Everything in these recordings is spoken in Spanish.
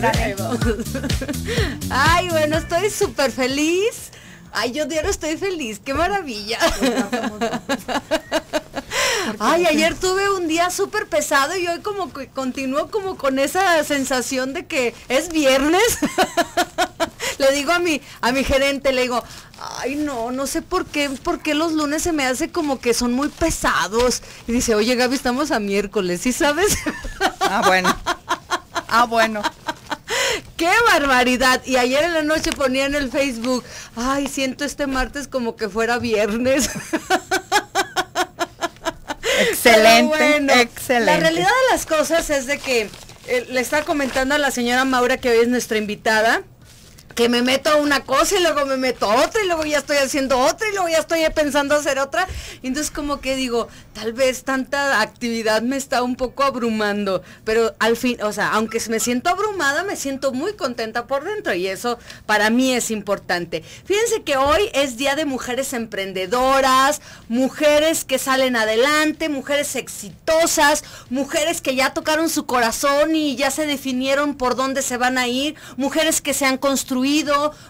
Ay, bueno, estoy súper feliz. Ay, yo diario estoy feliz, qué maravilla. Ay, ayer tuve un día súper pesado y hoy como que continúo como con esa sensación de que es viernes. le digo a mi, a mi gerente, le digo, ay no, no sé por qué, por qué los lunes se me hace como que son muy pesados. Y dice, oye Gaby, estamos a miércoles, ¿sí sabes? ah, bueno. Ah, bueno. ¡Qué barbaridad! Y ayer en la noche ponía en el Facebook, ay, siento este martes como que fuera viernes. Excelente, excelente. La realidad de las cosas es de que eh, le está comentando a la señora Maura, que hoy es nuestra invitada, que me meto a una cosa y luego me meto a otra y luego ya estoy haciendo otra y luego ya estoy pensando hacer otra. Y entonces como que digo, tal vez tanta actividad me está un poco abrumando, pero al fin, o sea, aunque me siento abrumada, me siento muy contenta por dentro y eso para mí es importante. Fíjense que hoy es Día de Mujeres Emprendedoras, mujeres que salen adelante, mujeres exitosas, mujeres que ya tocaron su corazón y ya se definieron por dónde se van a ir, mujeres que se han construido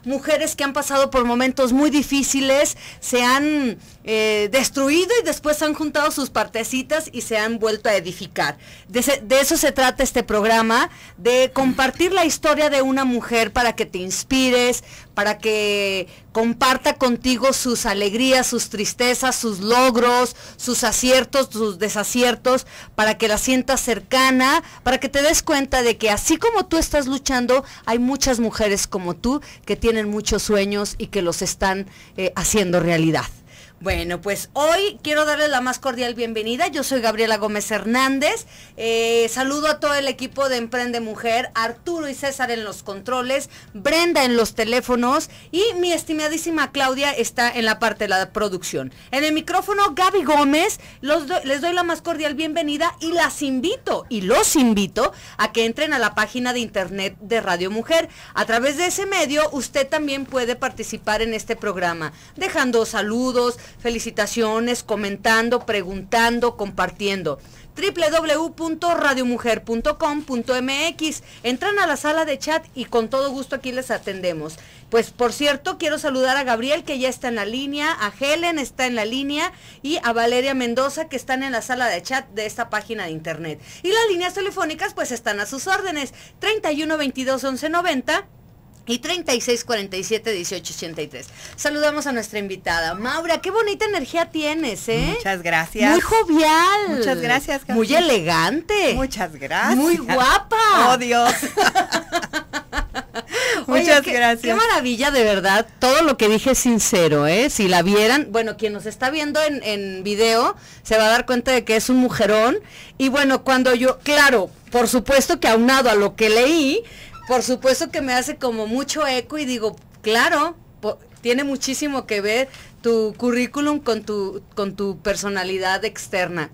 mujeres que han pasado por momentos muy difíciles, se han eh, destruido y después han juntado sus partecitas y se han vuelto a edificar. De, de, eso se trata este programa, de compartir la historia de una mujer para que te inspires, para que comparta contigo sus alegrías, sus tristezas, sus logros, sus aciertos, sus desaciertos, para que la sientas cercana, para que te des cuenta de que así como tú estás luchando, hay muchas mujeres como tú que tienen muchos sueños y que los están eh, haciendo realidad. Bueno, pues hoy quiero darles la más cordial bienvenida. Yo soy Gabriela Gómez Hernández. Eh, saludo a todo el equipo de Emprende Mujer, Arturo y César en los controles, Brenda en los teléfonos y mi estimadísima Claudia está en la parte de la producción. En el micrófono, Gaby Gómez, les doy la más cordial bienvenida y las invito y los invito a que entren a la página de internet de Radio Mujer. A través de ese medio, usted también puede participar en este programa, dejando saludos, felicitaciones, comentando, preguntando, compartiendo www.radiomujer.com.mx. Entran a la sala de chat y con todo gusto aquí les atendemos. Pues por cierto, quiero saludar a Gabriel que ya está en la línea, a Helen está en la línea y a Valeria Mendoza que están en la sala de chat de esta página de internet. Y las líneas telefónicas pues están a sus órdenes. 31 22 11 90 y 3647-1883. Saludamos a nuestra invitada. Maura, qué bonita energía tienes, ¿eh? Muchas gracias. Muy jovial. Muchas gracias. Muy elegante. Muchas gracias. Muy guapa. Oh, Dios. Muchas gracias. Qué maravilla, de verdad. Todo lo que dije es sincero, ¿eh? Si la vieran, bueno, quien nos está viendo en video se va a dar cuenta de que es un mujerón. Y bueno, cuando yo, claro, por supuesto que aunado a lo que leí, por supuesto que me hace como mucho eco y digo, claro, tiene muchísimo que ver tu currículum con tu, con tu personalidad externa.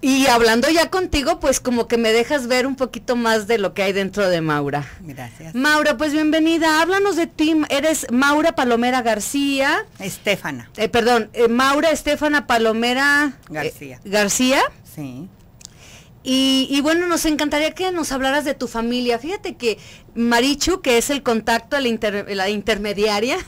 Y hablando ya contigo, pues como que me dejas ver un poquito más de lo que hay dentro de Maura. Gracias. Maura, pues bienvenida. Háblanos de ti. Eres Maura Palomera García. Estefana. Eh, perdón, eh, Maura Estefana Palomera eh, García. García. Sí. Y, bueno, nos encantaría que nos hablaras de tu familia. Fíjate que Marichu, que es el contacto, la, intermediaria,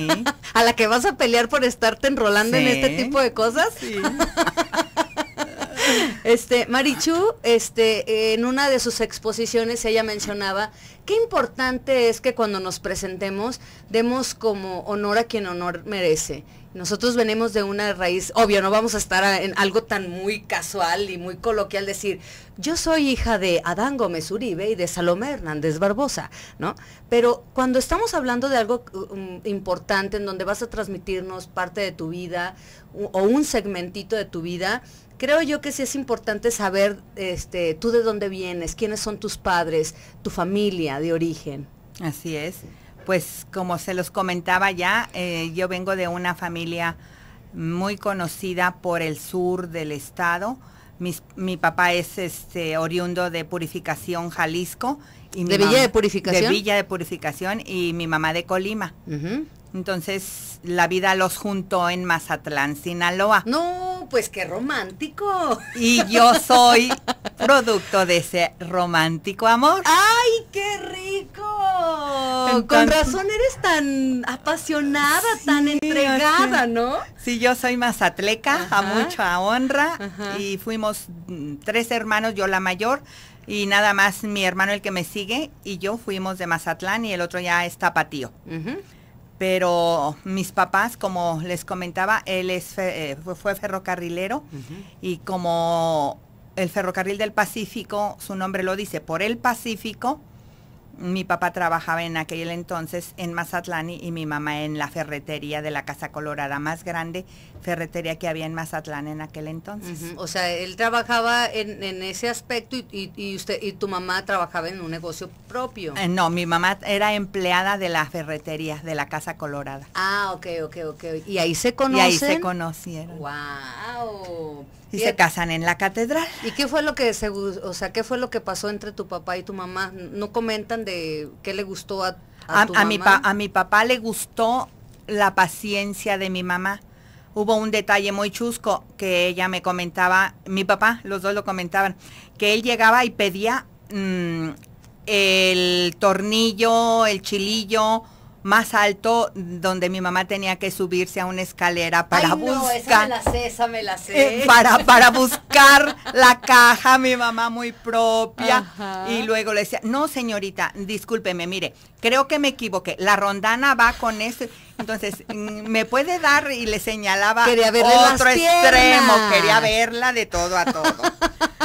a la que vas a pelear por estarte enrolando en este tipo de cosas. este, Marichu, este, en una de sus exposiciones ella mencionaba qué importante es que cuando nos presentemos demos como honor a quien honor merece nosotros venimos de una raíz, obvio, no vamos a estar en algo tan muy casual y muy coloquial decir, yo soy hija de Adán Gómez Uribe y de Salomé Hernández Barbosa, ¿no? Pero cuando estamos hablando de algo um, importante en donde vas a transmitirnos parte de tu vida o un segmentito de tu vida, creo yo que sí es importante saber este, tú de dónde vienes, quiénes son tus padres, tu familia de origen. Así es pues como se los comentaba ya, eh, yo vengo de una familia muy conocida por el sur del estado. mi papá es este oriundo de Purificación, Jalisco. Y ¿De Villa de Purificación? De Villa de Purificación y mi mamá de Colima. Entonces la vida los juntó en Mazatlán, Sinaloa. No, pues qué romántico. Y yo soy producto de ese romántico amor. ¡Ay, qué con razón eres tan apasionada, tan entregada, ¿no? Sí, yo soy mazatleca, a mucha honra, y fuimos mm, tres hermanos, yo la mayor, y nada más mi hermano el que me sigue, y yo fuimos de Mazatlán y el otro ya es Tapatío. Pero mis papás, como les comentaba, él es eh, fue ferrocarrilero y como el ferrocarril del Pacífico, su nombre lo dice, por el Pacífico, mi papá trabajaba en aquel entonces en Mazatlán y, y mi mamá en la ferretería de la Casa Colorada más grande ferretería que había en Mazatlán en aquel entonces. O sea, él trabajaba en, ese aspecto y, usted y tu mamá trabajaba en un negocio propio. Eh, no, mi mamá era empleada de la ferretería, de la Casa Colorada. Ah, ok, ok, ok. Y ahí se conocen. Y ahí se conocieron. Wow. Y, se casan en la catedral. ¿Y qué fue lo que se, o sea, qué fue lo que pasó entre tu papá y tu mamá? No comentan de qué le gustó a, tu mamá? Mi a mi papá le gustó la paciencia de mi mamá hubo un detalle muy chusco que ella me comentaba, mi papá, los dos lo comentaban, que él llegaba y pedía mm, el tornillo, el chilillo más alto donde mi mamá tenía que subirse a una escalera para buscar la para para buscar la caja mi mamá muy propia y luego le decía no señorita discúlpeme mire creo que me equivoqué la rondana va con eso, entonces mm, me puede dar y le señalaba quería otro extremo quería verla de todo a todo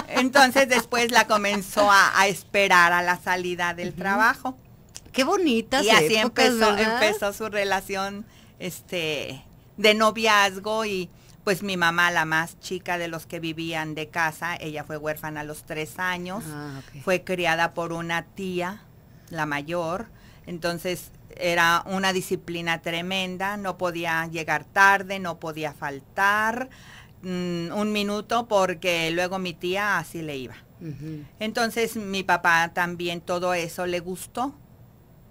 entonces después la comenzó a, esperar a la salida del trabajo Qué bonita. Y así empezó, su relación este, de noviazgo y pues mi mamá, la más chica de los que vivían de casa, ella fue huérfana a los tres años, ah, fue criada por una tía, la mayor, entonces era una disciplina tremenda, no podía llegar tarde, no podía faltar mm, un minuto porque luego mi tía así le iba. Entonces mi papá también todo eso le gustó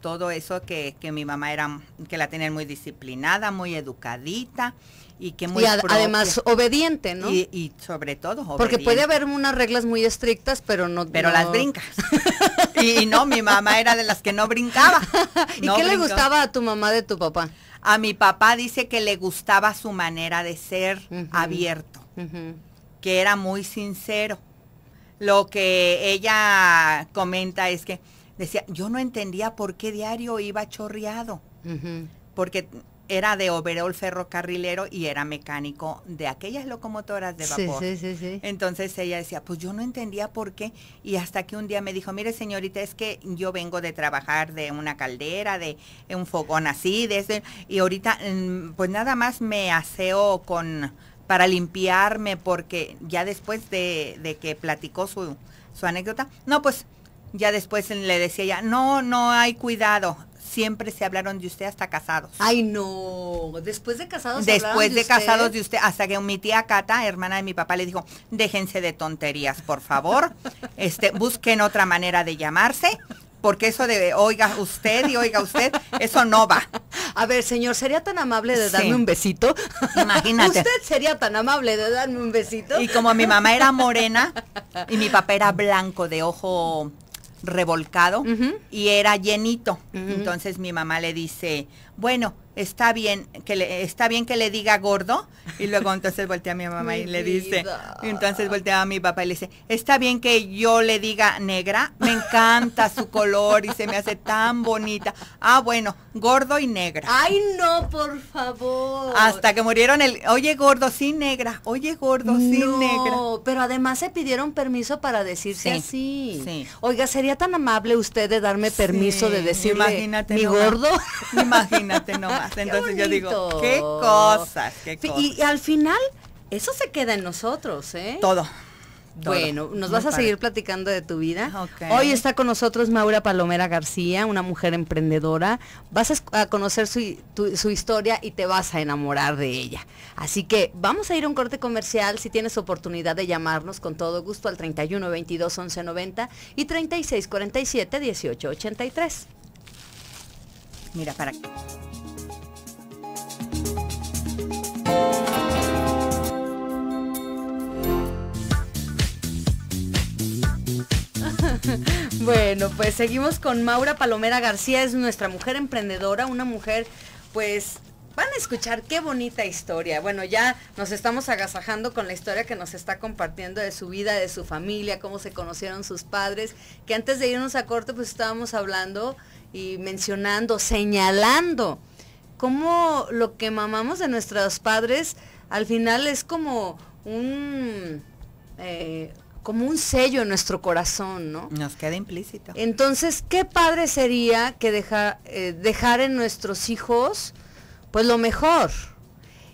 todo eso que, que mi mamá era, que la tenían muy disciplinada, muy educadita y que muy y además obediente, ¿no? Y, sobre todo obediente. Porque puede haber unas reglas muy estrictas, pero no. Pero las brincas. y no, mi mamá era de las que no brincaba. ¿Y qué le gustaba a tu mamá de tu papá? A mi papá dice que le gustaba su manera de ser abierto, que era muy sincero. Lo que ella comenta es que decía, yo no entendía por qué diario iba chorreado, porque era de overol ferrocarrilero y era mecánico de aquellas locomotoras de vapor. Entonces ella decía, pues yo no entendía por qué. Y hasta que un día me dijo, mire señorita, es que yo vengo de trabajar de una caldera, de un fogón así, de este, y ahorita mm, pues nada más me aseo con para limpiarme porque ya después de, que platicó su, su anécdota, no, pues ya después le decía ella, no, no hay cuidado. Siempre se hablaron de usted hasta casados. Ay, no. Después de casados. Después de, casados de usted, hasta que mi tía Cata, hermana de mi papá, le dijo, déjense de tonterías, por favor. este, busquen otra manera de llamarse porque eso de oiga usted y oiga usted, eso no va. A ver, señor, ¿sería tan amable de darme un besito? Imagínate. ¿Usted sería tan amable de darme un besito? Y como mi mamá era morena y mi papá era blanco de ojo revolcado y era llenito. Entonces mi mamá le dice, bueno, está bien que le, está bien que le diga gordo y luego entonces voltea a mi mamá y le dice y entonces voltea a mi papá y le dice está bien que yo le diga negra me encanta su color y se me hace tan bonita ah bueno gordo y negra ay no por favor hasta que murieron el oye gordo sí negra oye gordo sí no, negra pero además se pidieron permiso para decirse sí, así sí. oiga sería tan amable usted de darme permiso de decirle imagínate mi gordo imagínate Entonces yo digo, qué cosas, qué cosas. Y, al final, eso se queda en nosotros, ¿eh? Todo. Bueno, nos vas a seguir platicando de tu vida. Hoy está con nosotros Maura Palomera García, una mujer emprendedora. Vas a conocer su, su historia y te vas a enamorar de ella. Así que vamos a ir a un corte comercial. Si tienes oportunidad de llamarnos con todo gusto al 31 22 11 90 y 36 47 18 83. Mira, para aquí. Bueno, pues seguimos con Maura Palomera García, es nuestra mujer emprendedora, una mujer pues van a escuchar qué bonita historia. Bueno, ya nos estamos agasajando con la historia que nos está compartiendo de su vida, de su familia, cómo se conocieron sus padres, que antes de irnos a corte pues estábamos hablando y mencionando, señalando cómo lo que mamamos de nuestros padres al final es como un... Eh, como un sello en nuestro corazón, ¿no? Nos queda implícito. Entonces, qué padre sería que deja, eh, dejar en nuestros hijos, pues lo mejor.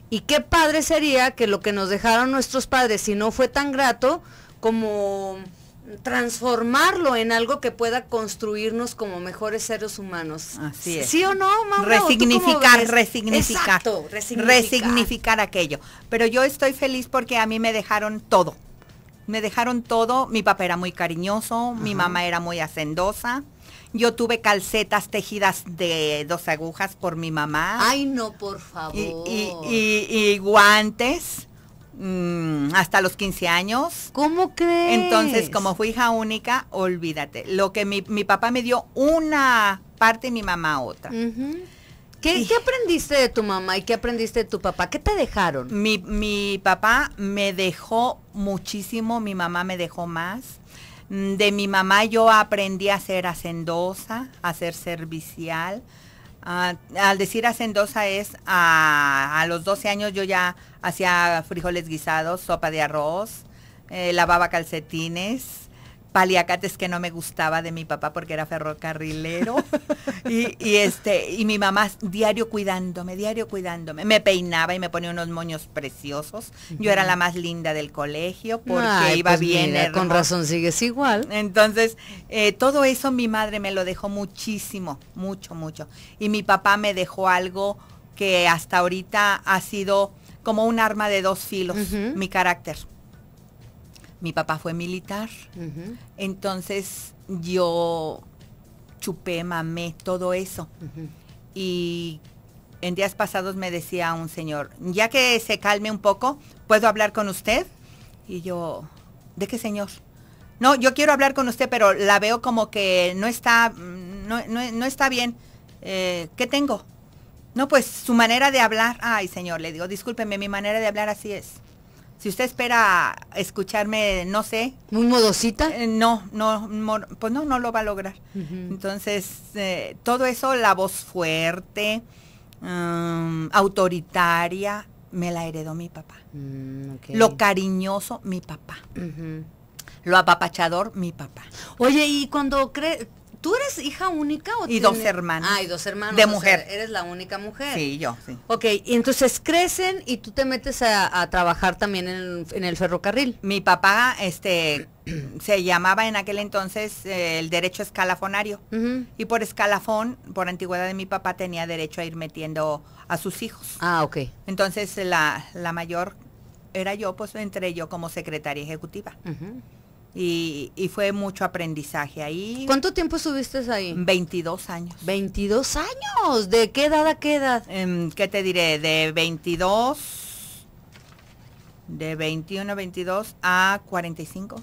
Y qué padre sería que lo que nos dejaron nuestros padres, si no fue tan grato, como transformarlo en algo que pueda construirnos como mejores seres humanos. Así es. ¿Sí o no, mamá. Resignificar, resignificar. Exacto, resignificar. Resignificar aquello. Pero yo estoy feliz porque a mí me dejaron todo. Me dejaron todo. Mi papá era muy cariñoso, mi mamá era muy hacendosa. Yo tuve calcetas tejidas de dos agujas por mi mamá. Ay, no, por favor. y, y, y guantes Mm, hasta los 15 años. ¿Cómo que Entonces, como fui hija única, olvídate. Lo que mi, mi papá me dio una parte y mi mamá otra. ¿Qué, aprendiste de tu mamá y qué aprendiste de tu papá? ¿Qué te dejaron? Mi, mi papá me dejó muchísimo, mi mamá me dejó más. Mm, de mi mamá yo aprendí a ser hacendosa, a ser servicial, Ah, al decir hacendosa es a, los 12 años yo ya hacía frijoles guisados, sopa de arroz, eh, lavaba calcetines, paliacates que no me gustaba de mi papá porque era ferrocarrilero. y, este, y mi mamá diario cuidándome, diario cuidándome. Me peinaba y me ponía unos moños preciosos. Yo era la más linda del colegio porque iba pues bien. con razón sigues igual. Entonces, eh, todo eso mi madre me lo dejó muchísimo, mucho, mucho. Y mi papá me dejó algo que hasta ahorita ha sido como un arma de dos filos, mi carácter mi papá fue militar, entonces yo chupé, mamé, todo eso. Y en días pasados me decía un señor, ya que se calme un poco, ¿puedo hablar con usted? Y yo, ¿de qué señor? No, yo quiero hablar con usted, pero la veo como que no está, mm, no, está bien. Eh, ¿Qué tengo? No, pues su manera de hablar. Ay, señor, le digo, discúlpeme, mi manera de hablar así es. Si usted espera escucharme, no sé. ¿Muy modosita? Eh, no, no, pues no, no lo va a lograr. Entonces, eh, todo eso, la voz fuerte, um, autoritaria, me la heredó mi papá. Mm, lo cariñoso, mi papá. Lo apapachador, mi papá. Oye, y cuando cree... ¿Tú eres hija única o Y dos hermanos. Ah, y dos hermanos. De mujer. eres la única mujer. Sí, yo, sí. Ok, y entonces crecen y tú te metes a, trabajar también en, el ferrocarril. Mi papá, este, se llamaba en aquel entonces eh, el derecho escalafonario. Y por escalafón, por antigüedad de mi papá, tenía derecho a ir metiendo a sus hijos. Ah, ok. Entonces la, la mayor era yo, pues entre yo como secretaria ejecutiva. Y, y, fue mucho aprendizaje ahí. ¿Cuánto tiempo estuviste ahí? 22 años. ¿22 años? ¿De qué edad a qué edad? Em, ¿Qué te diré? De 22, de 21 a 22 a 45.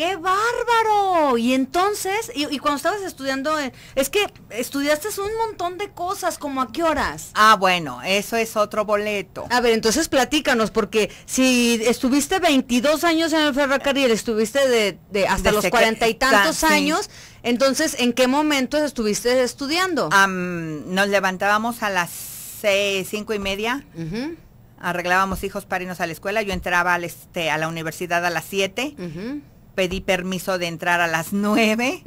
¡Qué bárbaro! Y entonces, y, cuando estabas estudiando, eh, es que estudiaste un montón de cosas, ¿como a qué horas? Ah, bueno, eso es otro boleto. A ver, entonces platícanos, porque si estuviste 22 años en el ferrocarril, estuviste de, hasta los cuarenta y tantos ah, años, entonces, ¿en qué momento estuviste estudiando? nos levantábamos a las seis, cinco y media. arreglábamos hijos para irnos a la escuela. Yo entraba al este, a la universidad a las 7. Ajá pedí permiso de entrar a las 9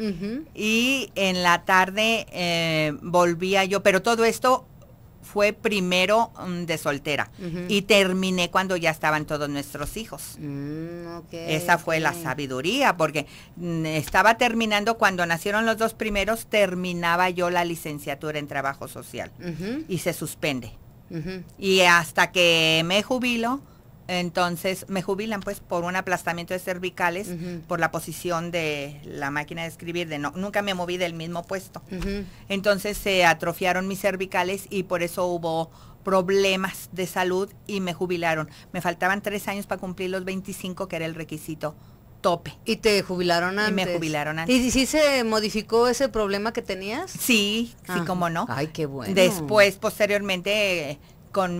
y en la tarde eh, volvía yo, pero todo esto fue primero mm, de soltera y terminé cuando ya estaban todos nuestros hijos. Mm, Esa fue la sabiduría, porque mm, estaba terminando cuando nacieron los dos primeros, terminaba yo la licenciatura en trabajo social y se suspende. Y hasta que me jubilo, entonces me jubilan pues por un aplastamiento de cervicales, por la posición de la máquina de escribir, de no, nunca me moví del mismo puesto. Entonces se atrofiaron mis cervicales y por eso hubo problemas de salud y me jubilaron. Me faltaban tres años para cumplir los 25, que era el requisito tope. ¿Y te jubilaron antes? Y me jubilaron antes. ¿Y si se modificó ese problema que tenías? Sí, sí, ah. como no. Ay, qué bueno. Después, posteriormente, con,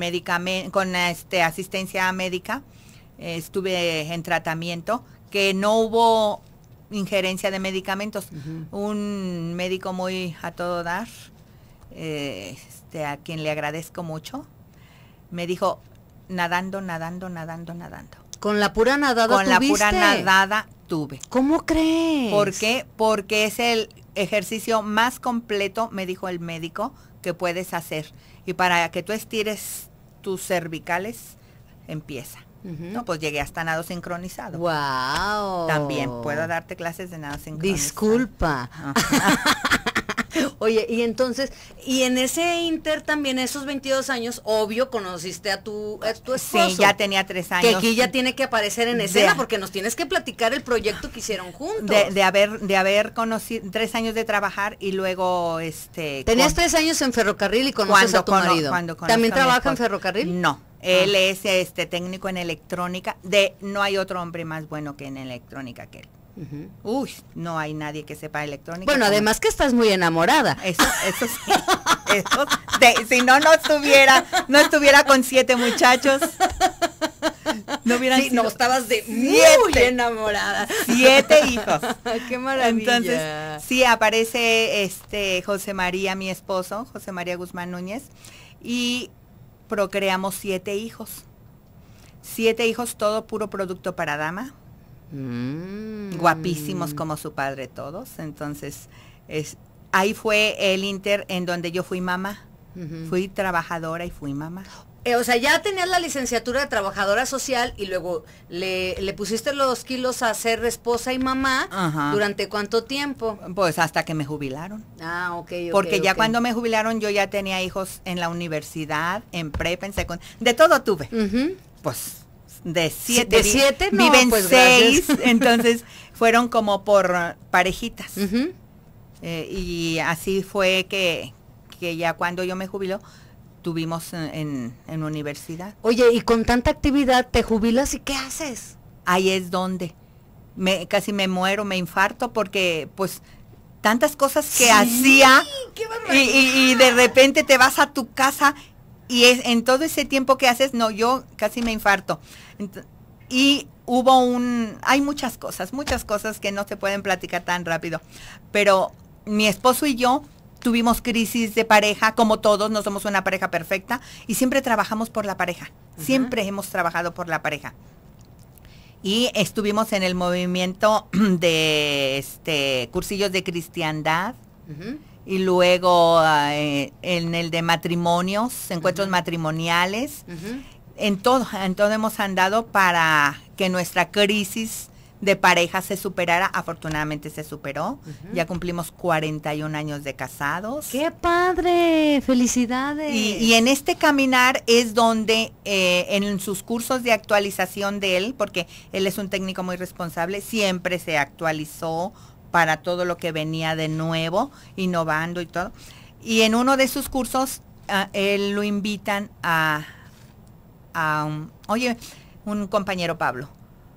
con este, asistencia médica, estuve en tratamiento, que no hubo injerencia de medicamentos. Un médico muy a todo dar, este, a quien le agradezco mucho, me dijo, nadando, nadando, nadando, nadando. Con la pura nadada. Con la pura nadada tuve. ¿Cómo crees? ¿Por qué? Porque es el ejercicio más completo, me dijo el médico, que puedes hacer. Y para que tú estires tus cervicales, empieza. No, pues llegué hasta nado sincronizado. Wow. También puedo darte clases de nado sincronizado. Disculpa. Oye, y entonces, y en ese inter también, esos 22 años, obvio, conociste a tu, esposo. Sí, ya tenía tres años. Que aquí ya tiene que aparecer en escena porque nos tienes que platicar el proyecto que hicieron juntos. De, haber, de haber conocido tres años de trabajar y luego, este... Tenías tres años en ferrocarril y conoces a tu marido. ¿También trabaja en ferrocarril? No. Él ah. es este técnico en electrónica. De no hay otro hombre más bueno que en electrónica que él. Uy, no hay nadie que sepa electrónica. Bueno, además que estás muy enamorada. Eso, si no, no estuviera, no estuviera con siete muchachos. No hubieran No, estabas de muy enamorada. Siete hijos. Qué maravilla. Entonces, sí, aparece este José María, mi esposo, José María Guzmán Núñez, y procreamos siete hijos. Siete hijos, todo puro producto para dama Mm. Guapísimos como su padre todos. Entonces, es, ahí fue el Inter en donde yo fui mamá. Fui trabajadora y fui mamá. Eh, o sea, ya tenías la licenciatura de trabajadora social y luego le, le pusiste los kilos a ser esposa y mamá. ¿Durante cuánto tiempo? Pues hasta que me jubilaron. Ah, Porque ya cuando me jubilaron yo ya tenía hijos en la universidad, en prepa, en De todo tuve. Pues de siete, de siete no, pues, seis, entonces fueron como por ah, parejitas. Eh, y así fue que, ya cuando yo me jubiló, tuvimos en, en, universidad. Oye, y con tanta actividad, ¿te jubilas y qué haces? Ahí es donde. Me, casi me muero, me infarto porque pues tantas cosas que hacía y, y de repente te vas a tu casa y en todo ese tiempo que haces, no, yo casi me infarto. y hubo un, hay muchas cosas, muchas cosas que no se pueden platicar tan rápido, pero mi esposo y yo tuvimos crisis de pareja, como todos, no somos una pareja perfecta, y siempre trabajamos por la pareja, siempre hemos trabajado por la pareja. Y estuvimos en el movimiento de este, cursillos de cristiandad y luego ah, eh, en el de matrimonios, encuentros matrimoniales. En todo, en hemos andado para que nuestra crisis de pareja se superara. Afortunadamente se superó. Ya cumplimos 41 años de casados. ¡Qué padre! ¡Felicidades! Y, en este caminar es donde eh, en sus cursos de actualización de él, porque él es un técnico muy responsable, siempre se actualizó para todo lo que venía de nuevo, innovando y todo. Y en uno de sus cursos, ah, él lo invitan a, a oye, un compañero Pablo,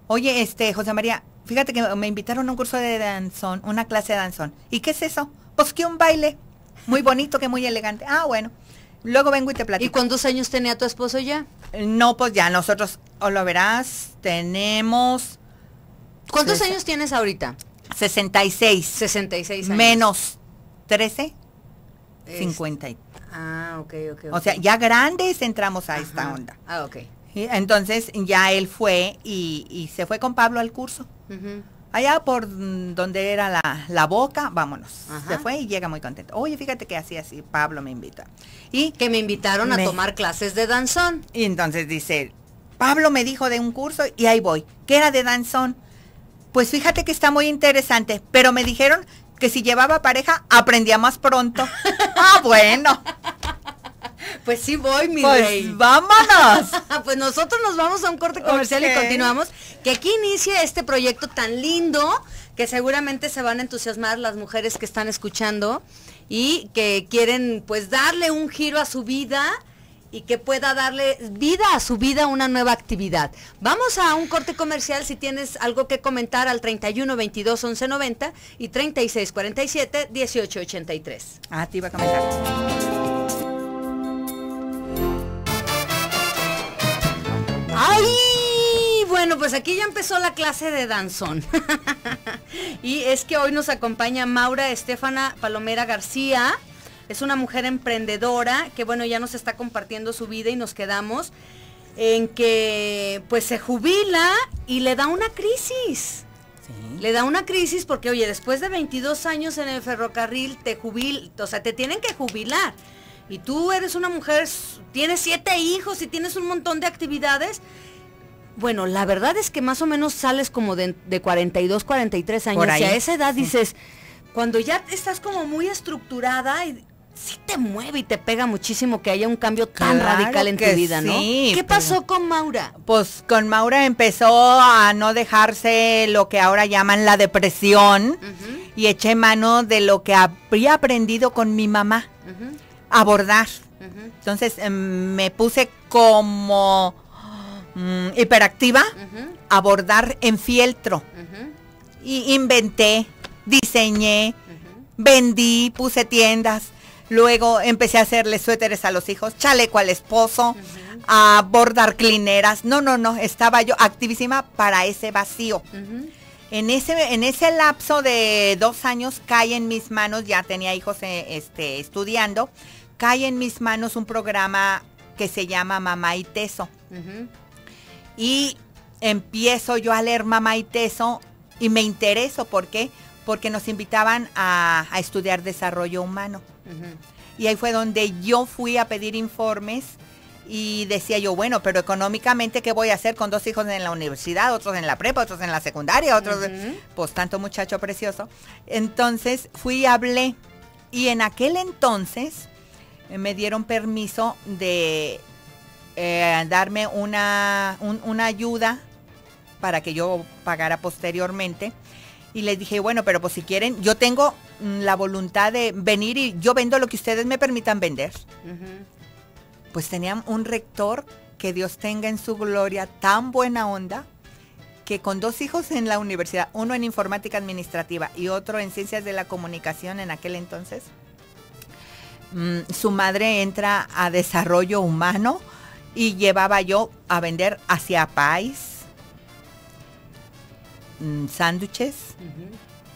oye, este, José María, fíjate que me invitaron a un curso de danzón, una clase de danzón. ¿Y qué es eso? Pues que un baile, muy bonito, que muy elegante. Ah, bueno. Luego vengo y te platico. ¿Y cuántos años tenía tu esposo ya? Eh, no, pues ya, nosotros, o lo verás, tenemos... ¿Cuántos años tienes ahorita? 66. 66 Menos 13, 50 Ah, ok, O sea, ya grandes entramos a esta onda. Ah, ok. entonces ya él fue y, se fue con Pablo al curso. Allá por donde era la, boca, vámonos. Se fue y llega muy contento. Oye, fíjate que así, así, Pablo me invita. Y que me invitaron a tomar clases de danzón. Y entonces dice, Pablo me dijo de un curso y ahí voy, que era de danzón. Pues fíjate que está muy interesante, pero me dijeron que si llevaba pareja aprendía más pronto. ah, bueno. Pues sí voy, mi pues vámonos. pues nosotros nos vamos a un corte comercial y continuamos. Que aquí inicie este proyecto tan lindo que seguramente se van a entusiasmar las mujeres que están escuchando y que quieren pues darle un giro a su vida y que pueda darle vida a su vida una nueva actividad. Vamos a un corte comercial si tienes algo que comentar al 31 22 11 90 y 36 47 18 83. Ah, iba a comentar. ¡Ay! Bueno, pues aquí ya empezó la clase de danzón. y es que hoy nos acompaña Maura Estefana Palomera García. Es una mujer emprendedora que bueno, ya nos está compartiendo su vida y nos quedamos en que pues se jubila y le da una crisis. Le da una crisis porque, oye, después de 22 años en el ferrocarril, te jubil, o sea, te tienen que jubilar. Y tú eres una mujer, tienes siete hijos y tienes un montón de actividades. Bueno, la verdad es que más o menos sales como de, 42, 43 años. Y a esa edad dices, cuando ya estás como muy estructurada y sí te mueve y te pega muchísimo que haya un cambio tan radical en tu vida, sí, ¿no? ¿Qué pasó con Maura? Pues con Maura empezó a no dejarse lo que ahora llaman la depresión y eché mano de lo que había aprendido con mi mamá, abordar. Entonces em, me puse como mm, hiperactiva, abordar en fieltro. Y inventé, diseñé, vendí, puse tiendas, Luego empecé a hacerle suéteres a los hijos, chaleco al esposo, a bordar clineras. No, no, no, estaba yo activísima para ese vacío. En ese, en ese lapso de dos años cae en mis manos, ya tenía hijos eh, este, estudiando, cae en mis manos un programa que se llama Mamá y Teso. Y empiezo yo a leer Mamá y Teso y me intereso, ¿por qué? Porque nos invitaban a estudiar desarrollo humano. Y ahí fue donde yo fui a pedir informes y decía yo, bueno, pero económicamente, ¿qué voy a hacer con dos hijos en la universidad, otros en la prepa, otros en la secundaria, otros, pues tanto muchacho precioso? Entonces fui, hablé y en aquel entonces eh, me dieron permiso de eh, darme una, una ayuda para que yo pagara posteriormente. Y les dije, bueno, pero pues si quieren, yo tengo Mm, la voluntad de venir y yo vendo lo que ustedes me permitan vender. Pues tenían un rector que Dios tenga en su gloria tan buena onda que con dos hijos en la universidad, uno en informática administrativa y otro en ciencias de la comunicación en aquel entonces, mm, su madre entra a desarrollo humano y llevaba yo a vender hacia país, mm, sándwiches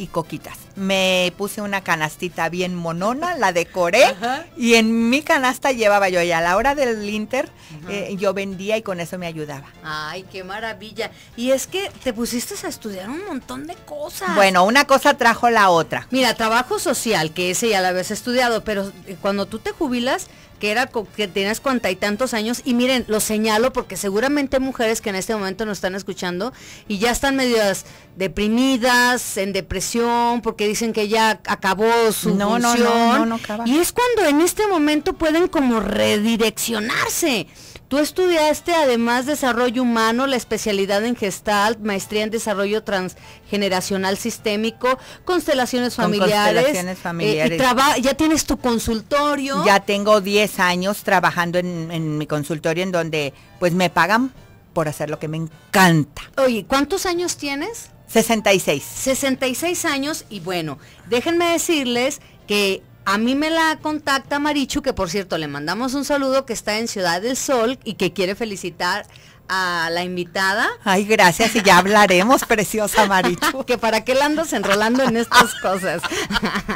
y coquitas. Me puse una canastita bien monona, la decoré y en mi canasta llevaba yo y a la hora del Inter eh, yo vendía y con eso me ayudaba. Ay, qué maravilla. Y es que te pusiste a estudiar un montón de cosas. Bueno, una cosa trajo la otra. Mira, trabajo social, que ese ya la habías estudiado, pero eh, cuando tú te jubilas que, era, que tienes cuanta y tantos años, y miren, lo señalo porque seguramente mujeres que en este momento nos están escuchando y ya están medias deprimidas, en depresión, porque dicen que ya acabó su no, No, no, no, no Y es cuando en este momento pueden como redireccionarse. Tú estudiaste además desarrollo humano, la especialidad en gestalt, maestría en desarrollo transgeneracional sistémico, constelaciones familiares. Constelaciones eh, familiares. y ya tienes tu consultorio. Ya tengo 10 años trabajando en, mi consultorio en donde pues me pagan por hacer lo que me encanta. Oye, ¿cuántos años tienes? 66. 66 años y bueno, déjenme decirles que a mí me la contacta Marichu, que por cierto le mandamos un saludo que está en Ciudad del Sol y que quiere felicitar a la invitada. Ay, gracias y ya hablaremos, preciosa Marichu. que para qué la andas enrolando en estas cosas.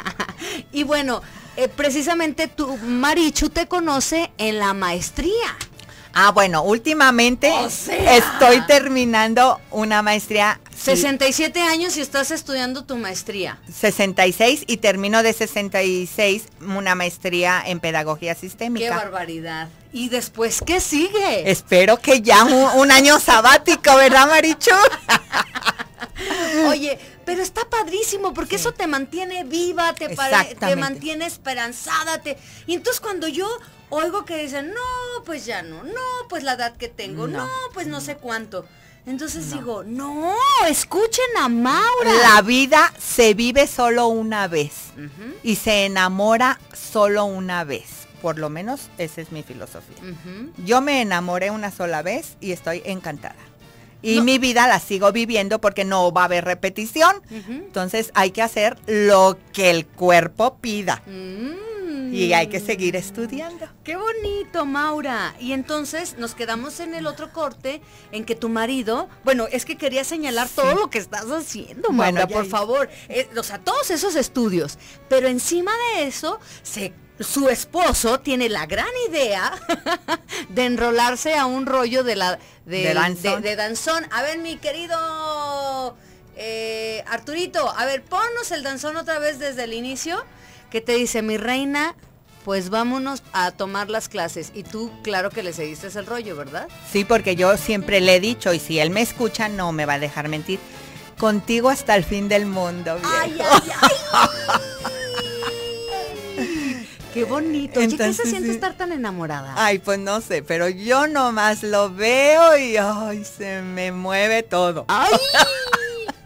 y bueno, eh, precisamente tú, Marichu, te conoce en la maestría. Ah, bueno, últimamente estoy terminando una maestría 67 años y estás estudiando tu maestría. 66 y termino de 66 una maestría en pedagogía sistémica. Qué barbaridad. ¿Y después qué sigue? Espero que ya un, año sabático, ¿verdad, Marichu? Oye, pero está padrísimo porque eso te mantiene viva, te, mantiene esperanzada. Te... Y entonces cuando yo oigo que dicen, no, pues ya no, no, pues la edad que tengo, no pues no sé cuánto entonces digo, no, escuchen a Maura. La vida se vive solo una vez y se enamora solo una vez. Por lo menos esa es mi filosofía. Yo me enamoré una sola vez y estoy encantada. Y mi vida la sigo viviendo porque no va a haber repetición. Entonces hay que hacer lo que el cuerpo pida. Mm. Y hay que seguir estudiando. Qué bonito, Maura. Y entonces nos quedamos en el otro corte en que tu marido, bueno, es que quería señalar todo lo que estás haciendo, Maura, por favor. Eh, o sea, todos esos estudios. Pero encima de eso, su esposo tiene la gran idea de enrolarse a un rollo de la danzón. A ver, mi querido eh, Arturito, a ver, ponnos el danzón otra vez desde el inicio. ¿Qué te dice mi reina? Pues vámonos a tomar las clases. Y tú, claro que le seguiste el rollo, ¿verdad? Sí, porque yo siempre le he dicho, y si él me escucha, no me va a dejar mentir. Contigo hasta el fin del mundo. Ay, ay, ay. Qué bonito. Entonces, ¿Qué se siente estar tan enamorada? Ay, pues no sé, pero yo nomás lo veo y ay, se me mueve todo. ¡Ay!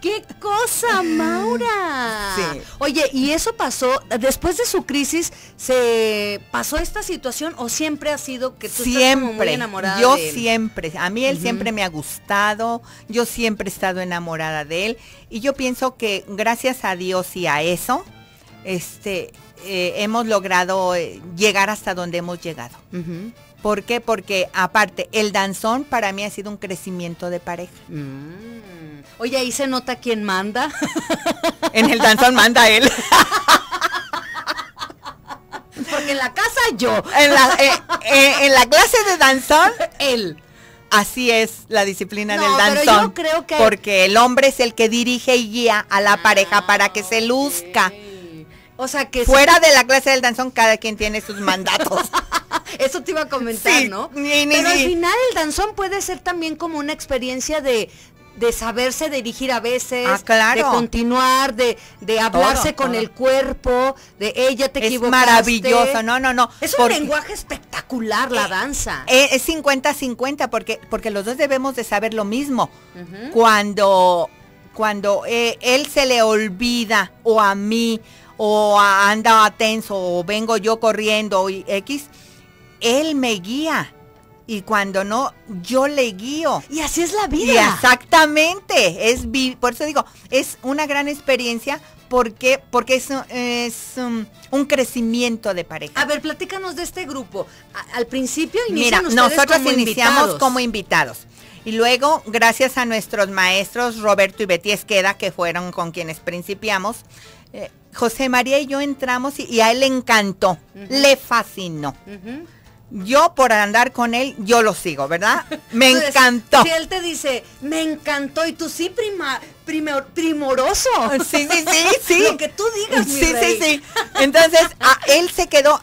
¡Qué cosa, Maura! Oye, ¿y eso pasó? Después de su crisis, ¿se pasó esta situación o siempre ha sido que tú siempre. estás muy enamorada Yo siempre. A mí él siempre me ha gustado. Yo siempre he estado enamorada de él. Y yo pienso que gracias a Dios y a eso, este, eh, hemos logrado eh, llegar hasta donde hemos llegado. ¿Por qué? Porque aparte, el danzón para mí ha sido un crecimiento de pareja. Mm. Oye, ahí se nota quién manda. en el danzón manda él. Porque en la casa yo. En la, eh, eh, clase de danzón, él. Así es la disciplina en del danzón. Pero yo creo que... Porque el hombre es el que dirige y guía a la ah, pareja para que se luzca. O sea que fuera de la clase del danzón cada quien tiene sus mandatos. Eso te iba a comentar, ¿no? pero al final el danzón puede ser también como una experiencia de, de saberse dirigir a veces, ah, de continuar, de, hablarse con el cuerpo, de ella te equivocaste. Es maravilloso, no, no, no. Es un lenguaje espectacular la eh, danza. Eh, es 50-50 porque, porque los dos debemos de saber lo mismo. Cuando, cuando eh, él se le olvida o a mí o a, anda tenso o vengo yo corriendo y X, él me guía y cuando no, yo le guío. Y así es la vida. exactamente, es por eso digo, es una gran experiencia porque, porque es, es um, un crecimiento de pareja. A ver, platícanos de este grupo. al principio inician Mira, nosotros iniciamos como invitados. Y luego, gracias a nuestros maestros Roberto y Betty Esqueda, que fueron con quienes principiamos, eh, José María y yo entramos y, a él le encantó, le fascinó yo por andar con él, yo lo sigo, ¿verdad? Me encantó. Si él te dice, me encantó y tú sí, prima, primor, primoroso. Sí, sí, sí, sí. lo que tú digas, Sí, sí, sí. Entonces, él se quedó,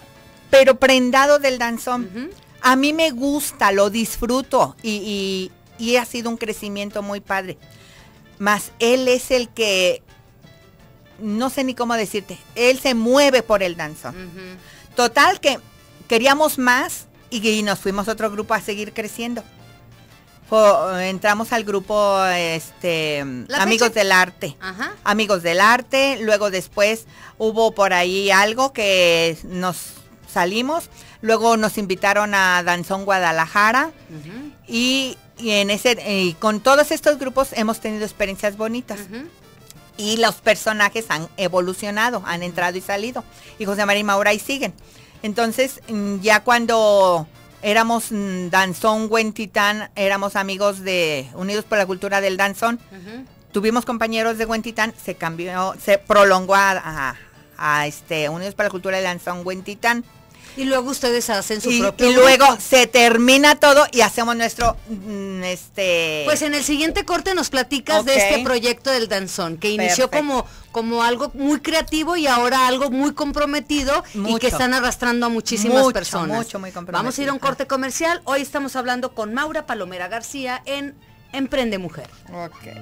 pero prendado del danzón. A mí me gusta, lo disfruto y, ha sido un crecimiento muy padre. Más él es el que, no sé ni cómo decirte, él se mueve por el danzón. Total que Queríamos más y, nos fuimos a otro grupo a seguir creciendo. entramos al grupo este, Amigos del Arte. Amigos del Arte. Luego después hubo por ahí algo que nos salimos. Luego nos invitaron a Danzón Guadalajara. y, en ese, con todos estos grupos hemos tenido experiencias bonitas. y los personajes han evolucionado, han entrado y salido. Y José María y Maura ahí siguen. Entonces, mm, ya cuando éramos mm, danzón Titán, éramos amigos de Unidos por la Cultura del Danzón, tuvimos compañeros de Titán, se cambió, se prolongó a, este, Unidos por la Cultura del Danzón Huentitán. Y luego ustedes hacen su y, propio. Y luego se termina todo y hacemos nuestro mm, este. Pues en el siguiente corte nos platicas de este proyecto del danzón, que inició como como algo muy creativo y ahora algo muy comprometido y que están arrastrando a muchísimas personas. Mucho, muy comprometido. Vamos a ir a un corte comercial. Hoy estamos hablando con Maura Palomera García en Emprende Mujer. Ok.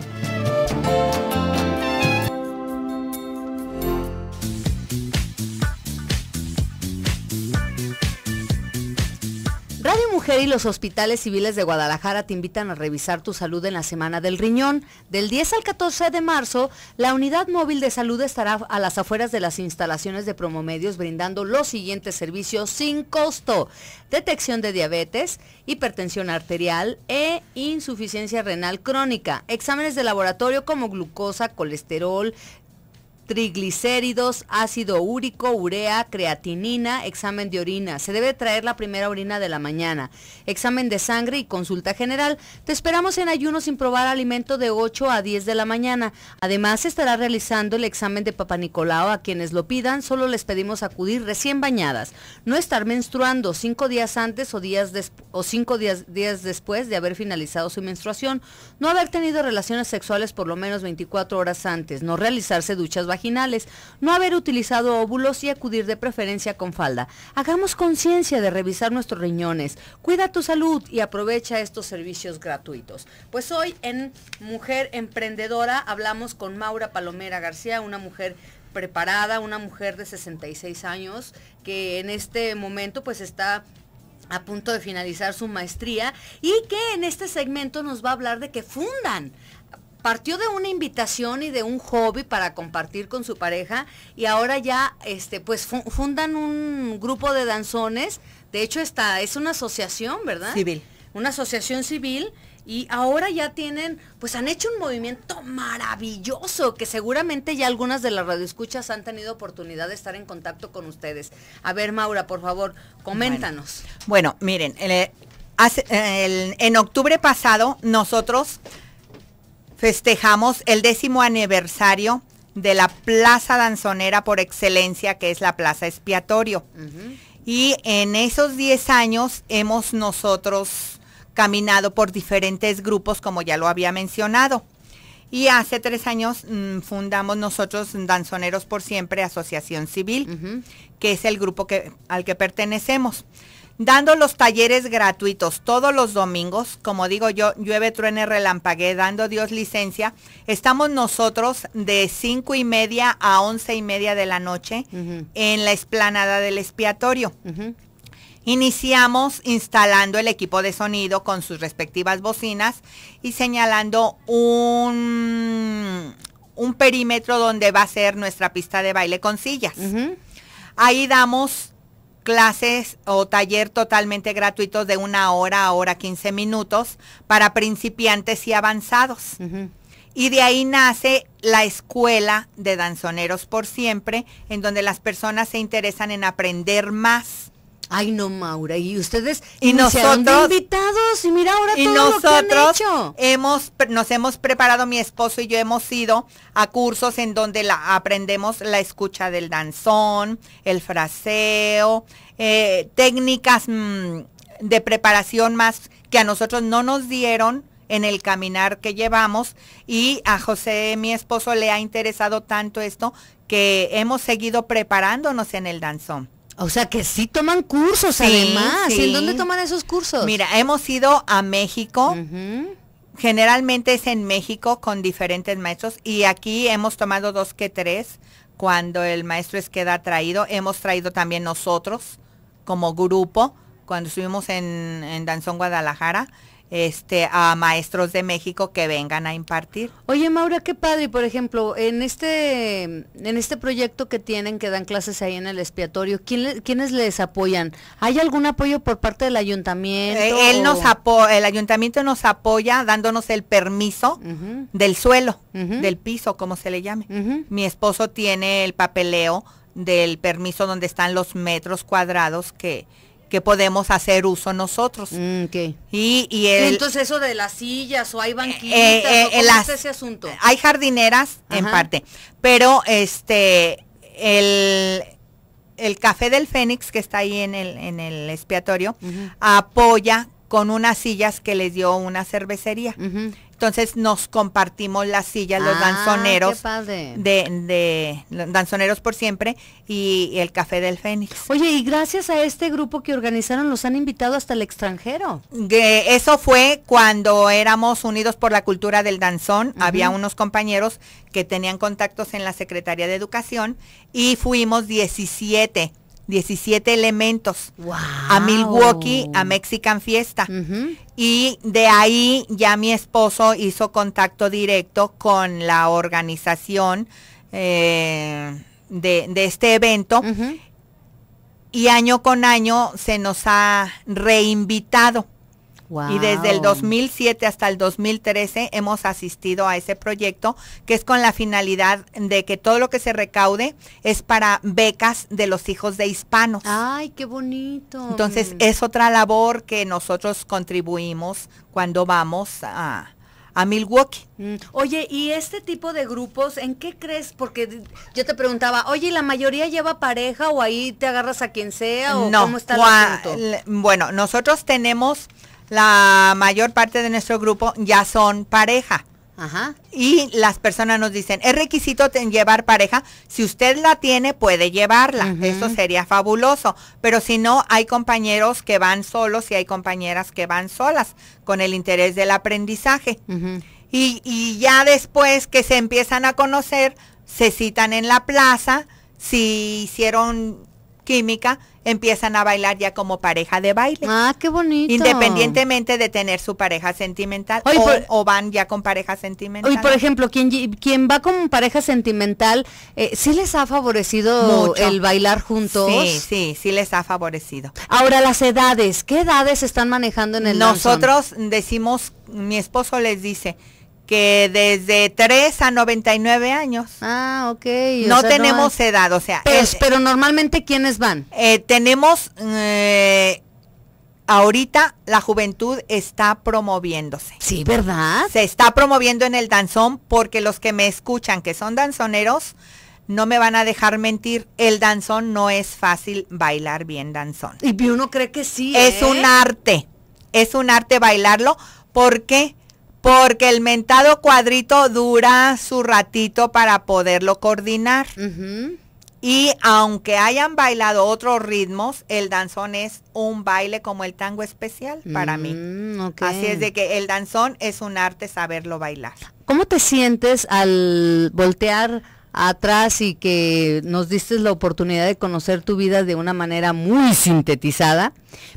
Mujer y los hospitales civiles de Guadalajara te invitan a revisar tu salud en la Semana del Riñón. Del 10 al 14 de marzo, la unidad móvil de salud estará a las afueras de las instalaciones de Promomedios brindando los siguientes servicios sin costo. Detección de diabetes, hipertensión arterial e insuficiencia renal crónica. Exámenes de laboratorio como glucosa, colesterol, triglicéridos, ácido úrico, urea, creatinina, examen de orina. Se debe traer la primera orina de la mañana, examen de sangre y consulta general. Te esperamos en ayuno sin probar alimento de 8 a 10 de la mañana. Además, estará realizando el examen de Papa Nicolau a quienes lo pidan. Solo les pedimos acudir recién bañadas, no estar menstruando 5 días antes o días o 5 días, días después de haber finalizado su menstruación, no haber tenido relaciones sexuales por lo menos 24 horas antes, no realizarse duchas no haber utilizado óvulos y acudir de preferencia con falda. Hagamos conciencia de revisar nuestros riñones, cuida tu salud y aprovecha estos servicios gratuitos. Pues hoy en Mujer Emprendedora hablamos con Maura Palomera García, una mujer preparada, una mujer de 66 años que en este momento pues está a punto de finalizar su maestría y que en este segmento nos va a hablar de que fundan partió de una invitación y de un hobby para compartir con su pareja y ahora ya este pues fundan un grupo de danzones, de hecho es una asociación, ¿verdad? Civil. Una asociación civil y ahora ya tienen, pues han hecho un movimiento maravilloso que seguramente ya algunas de las radioescuchas han tenido oportunidad de estar en contacto con ustedes. A ver, Maura, por favor, coméntanos. Bueno, miren, eh, eh, en octubre pasado nosotros festejamos el décimo aniversario de la plaza danzonera por excelencia, que es la Plaza Expiatorio. Y en esos 10 años hemos nosotros caminado por diferentes grupos, como ya lo había mencionado. Y hace tres años mm, fundamos nosotros Danzoneros por Siempre Asociación Civil, que es el grupo al que pertenecemos dando los talleres gratuitos todos los domingos, como digo yo, llueve, truene, relampagué, dando Dios licencia. Estamos nosotros de cinco y media a once y media de la noche en la explanada del expiatorio. Iniciamos instalando el equipo de sonido con sus respectivas bocinas y señalando un, un perímetro donde va a ser nuestra pista de baile con sillas. Ahí damos clases o taller totalmente gratuitos de una hora a hora 15 minutos para principiantes y avanzados. Y de ahí nace la escuela de danzoneros por siempre, en donde las personas se interesan en aprender más Ay, no, Maura, y ustedes y nosotros invitados y mira ahora todo nosotros lo que Hemos nos hemos preparado mi esposo y yo hemos ido a cursos en donde aprendemos la escucha del danzón, el fraseo, eh, técnicas mm, de preparación más que a nosotros no nos dieron en el caminar que llevamos y a José, mi esposo, le ha interesado tanto esto que hemos seguido preparándonos en el danzón. O sea que sí toman cursos además. ¿En dónde toman esos cursos? Mira, hemos ido a México. Generalmente es en México con diferentes maestros y aquí hemos tomado dos que tres cuando el maestro es queda traído. Hemos traído también nosotros como grupo cuando estuvimos en, en Danzón Guadalajara este, a maestros de México que vengan a impartir. Oye, Maura, qué padre, por ejemplo, en este, en este proyecto que tienen, que dan clases ahí en el expiatorio, ¿quiénes les apoyan? ¿Hay algún apoyo por parte del ayuntamiento? Eh, él nos el ayuntamiento nos apoya dándonos el permiso del suelo, del piso, como se le llame. Mi esposo tiene el papeleo del permiso donde están los metros cuadrados que, que podemos hacer uso nosotros. Mm, y, y el, Entonces eso de las sillas o hay eh, banquitas, eh, eh ese asunto? Hay jardineras en parte, pero este el, el café del Fénix que está ahí en el, en el expiatorio apoya con unas sillas que les dio una cervecería. Entonces nos compartimos las silla los ah, danzoneros. De, danzoneros por siempre y, el café del Fénix. Oye, y gracias a este grupo que organizaron, los han invitado hasta el extranjero. Que eso fue cuando éramos unidos por la cultura del danzón. Había unos compañeros que tenían contactos en la Secretaría de Educación y fuimos 17 17 elementos a Milwaukee, a Mexican Fiesta. Y de ahí ya mi esposo hizo contacto directo con la organización eh, de, este evento. Y año con año se nos ha reinvitado y desde el 2007 hasta el 2013 hemos asistido a ese proyecto que es con la finalidad de que todo lo que se recaude es para becas de los hijos de hispanos. Ay, qué bonito. Entonces es otra labor que nosotros contribuimos cuando vamos a Milwaukee. Mm. Oye, ¿y este tipo de grupos en qué crees? Porque yo te preguntaba, oye, ¿la mayoría lleva pareja o ahí te agarras a quien sea o cómo está el asunto? Bueno, nosotros tenemos la mayor parte de nuestro grupo ya son pareja. Y las personas nos dicen, es requisito llevar pareja. Si usted la tiene, puede llevarla. Eso sería fabuloso. Pero si no, hay compañeros que van solos y hay compañeras que van solas con el interés del aprendizaje. y, y, ya después que se empiezan a conocer, se citan en la plaza, si hicieron química, empiezan a bailar ya como pareja de baile. Ah, qué bonito. Independientemente de tener su pareja sentimental o, van ya con pareja sentimental. Y por ejemplo, quien, quien va con pareja sentimental, eh, ¿sí les ha favorecido el bailar juntos? Sí, sí, sí les ha favorecido. Ahora, las edades, ¿qué edades están manejando en el Nosotros decimos, mi esposo les dice, que desde 3 a 99 años. Ah, ok. No tenemos edad, o sea. Pero, normalmente, ¿quiénes van? Eh, tenemos, eh, ahorita la juventud está promoviéndose. Sí, ¿verdad? Se está promoviendo en el danzón porque los que me escuchan, que son danzoneros, no me van a dejar mentir, el danzón no es fácil bailar bien danzón. Y uno cree que sí. Es un ¿eh? arte, es un arte bailarlo porque porque el mentado cuadrito dura su ratito para poderlo coordinar. Y aunque hayan bailado otros ritmos, el danzón es un baile como el tango especial para mí. Mm, Así es de que el danzón es un arte saberlo bailar. ¿Cómo te sientes al voltear atrás y que nos diste la oportunidad de conocer tu vida de una manera muy sintetizada,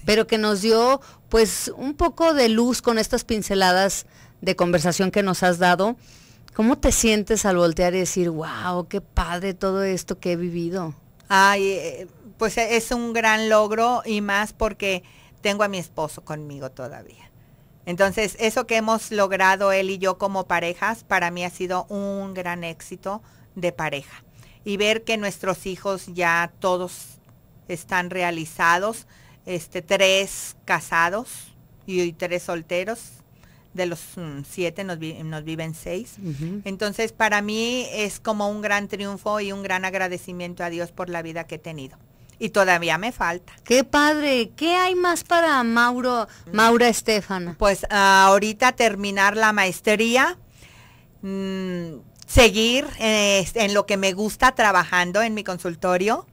pero que nos dio pues un poco de luz con estas pinceladas de conversación que nos has dado. ¿Cómo te sientes al voltear y decir, wow, qué padre todo esto que he vivido? Ay, eh, pues eh, es un gran logro y más porque tengo a mi esposo conmigo todavía. Entonces, eso que hemos logrado él y yo como parejas, para mí ha sido un gran éxito de pareja. Y ver que nuestros hijos ya todos están realizados, este, tres casados y, y tres solteros, de los mm, siete nos, nos viven seis. Entonces, para mí es como un gran triunfo y un gran agradecimiento a Dios por la vida que he tenido. Y todavía me falta. Qué padre. ¿Qué hay más para Mauro, Maura Estefana? Pues ah, ahorita terminar la maestría, mm, seguir en lo que me gusta trabajando en mi consultorio,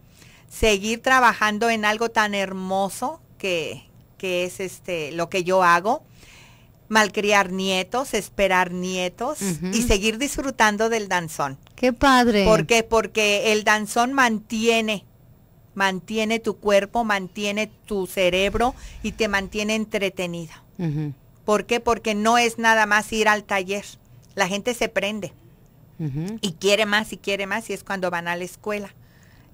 seguir trabajando en algo tan hermoso que, que es este lo que yo hago malcriar nietos, esperar nietos y seguir disfrutando del danzón. Qué padre. ¿Por Porque el danzón mantiene, mantiene tu cuerpo, mantiene tu cerebro y te mantiene entretenido. ¿Por qué? Porque no es nada más ir al taller. La gente se prende y quiere más y quiere más y es cuando van a la escuela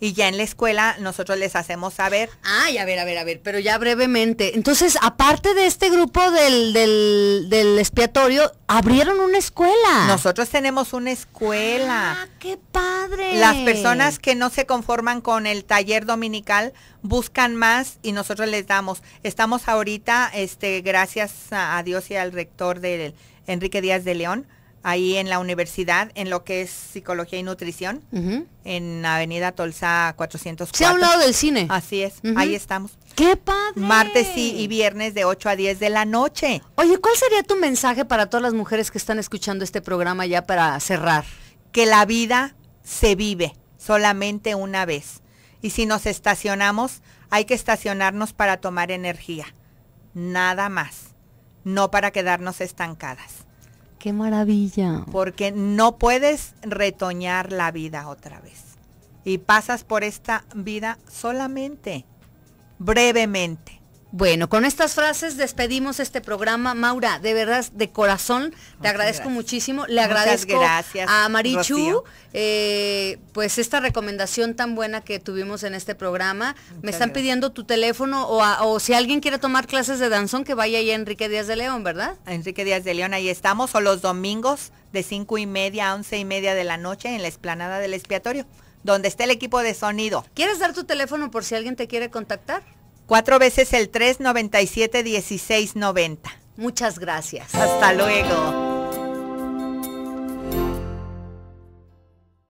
y ya en la escuela nosotros les hacemos saber. Ay, a ver, a ver, a ver, pero ya brevemente. Entonces, aparte de este grupo del, del, expiatorio, abrieron una escuela. Nosotros tenemos una escuela. Ah, ¡Qué padre! Las personas que no se conforman con el taller dominical buscan más y nosotros les damos. Estamos ahorita, este, gracias a Dios y al rector de Enrique Díaz de León, ahí en la universidad, en lo que es psicología y nutrición, en Avenida Tolsa 404. Se ha hablado del cine. Así es, ahí estamos. ¡Qué padre! Martes y, viernes de 8 a 10 de la noche. Oye, ¿cuál sería tu mensaje para todas las mujeres que están escuchando este programa ya para cerrar? Que la vida se vive solamente una vez. Y si nos estacionamos, hay que estacionarnos para tomar energía. Nada más. No para quedarnos estancadas. Qué maravilla. Porque no puedes retoñar la vida otra vez. Y pasas por esta vida solamente, brevemente. Bueno, con estas frases despedimos este programa. Maura, de verdad, de corazón, te agradezco muchísimo. Le agradezco a Marichu, eh, pues esta recomendación tan buena que tuvimos en este programa. Me están pidiendo tu teléfono o, si alguien quiere tomar clases de danzón, que vaya ahí a Enrique Díaz de León, ¿verdad? Enrique Díaz de León, ahí estamos, o los domingos de cinco y media a once y media de la noche en la esplanada del expiatorio, donde está el equipo de sonido. ¿Quieres dar tu teléfono por si alguien te quiere contactar? Cuatro veces el 397-1690. Muchas gracias. Hasta luego.